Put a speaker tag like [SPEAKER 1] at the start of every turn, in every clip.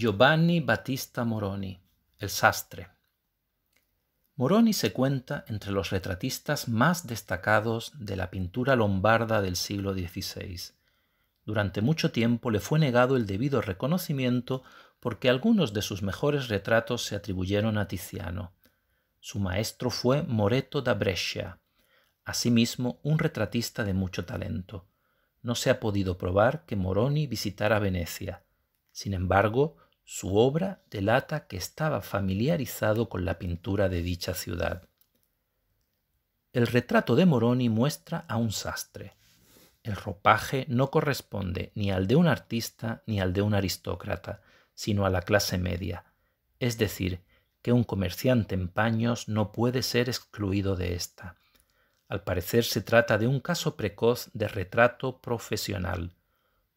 [SPEAKER 1] Giovanni Battista Moroni, el sastre. Moroni se cuenta entre los retratistas más destacados de la pintura lombarda del siglo XVI. Durante mucho tiempo le fue negado el debido reconocimiento porque algunos de sus mejores retratos se atribuyeron a Tiziano. Su maestro fue Moreto da Brescia, asimismo un retratista de mucho talento. No se ha podido probar que Moroni visitara Venecia. Sin embargo, su obra delata que estaba familiarizado con la pintura de dicha ciudad. El retrato de Moroni muestra a un sastre. El ropaje no corresponde ni al de un artista ni al de un aristócrata, sino a la clase media, es decir, que un comerciante en paños no puede ser excluido de ésta. Al parecer se trata de un caso precoz de retrato profesional,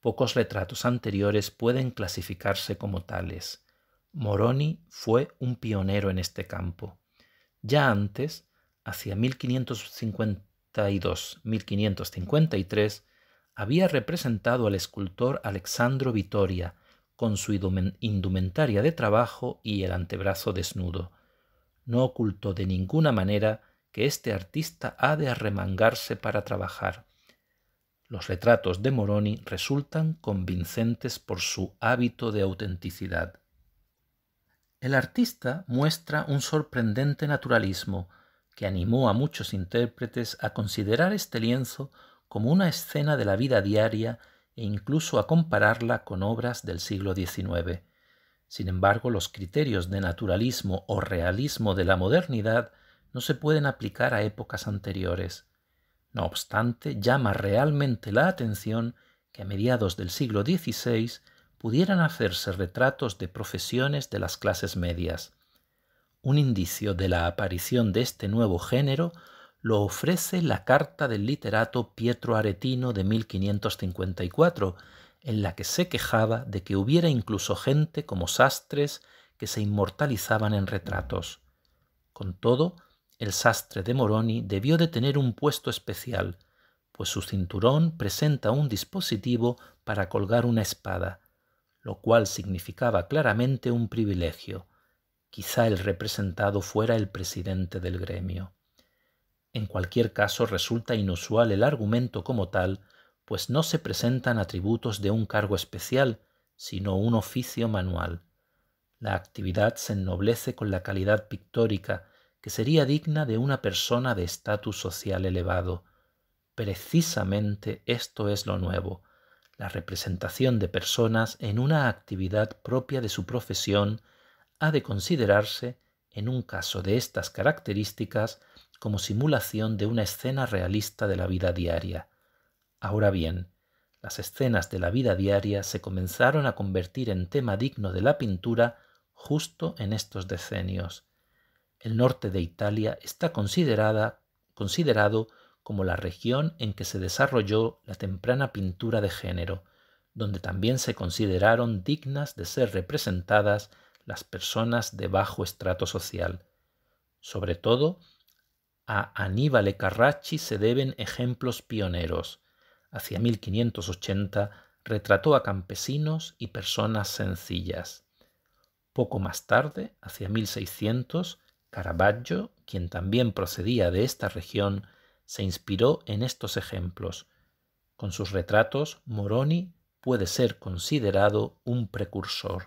[SPEAKER 1] Pocos retratos anteriores pueden clasificarse como tales. Moroni fue un pionero en este campo. Ya antes, hacia 1552-1553, había representado al escultor Alexandro Vitoria con su indumentaria de trabajo y el antebrazo desnudo. No ocultó de ninguna manera que este artista ha de arremangarse para trabajar. Los retratos de Moroni resultan convincentes por su hábito de autenticidad. El artista muestra un sorprendente naturalismo que animó a muchos intérpretes a considerar este lienzo como una escena de la vida diaria e incluso a compararla con obras del siglo XIX. Sin embargo, los criterios de naturalismo o realismo de la modernidad no se pueden aplicar a épocas anteriores. No obstante, llama realmente la atención que a mediados del siglo XVI pudieran hacerse retratos de profesiones de las clases medias. Un indicio de la aparición de este nuevo género lo ofrece la carta del literato Pietro Aretino de 1554, en la que se quejaba de que hubiera incluso gente como sastres que se inmortalizaban en retratos. Con todo, el sastre de Moroni debió de tener un puesto especial, pues su cinturón presenta un dispositivo para colgar una espada, lo cual significaba claramente un privilegio. Quizá el representado fuera el presidente del gremio. En cualquier caso resulta inusual el argumento como tal, pues no se presentan atributos de un cargo especial, sino un oficio manual. La actividad se ennoblece con la calidad pictórica, que sería digna de una persona de estatus social elevado. Precisamente esto es lo nuevo, la representación de personas en una actividad propia de su profesión ha de considerarse, en un caso de estas características, como simulación de una escena realista de la vida diaria. Ahora bien, las escenas de la vida diaria se comenzaron a convertir en tema digno de la pintura justo en estos decenios. El norte de Italia está considerada, considerado como la región en que se desarrolló la temprana pintura de género, donde también se consideraron dignas de ser representadas las personas de bajo estrato social. Sobre todo, a Aníbal e. Carracci se deben ejemplos pioneros. Hacia 1580 retrató a campesinos y personas sencillas. Poco más tarde, hacia 1600, Caravaggio, quien también procedía de esta región, se inspiró en estos ejemplos. Con sus retratos, Moroni puede ser considerado un precursor.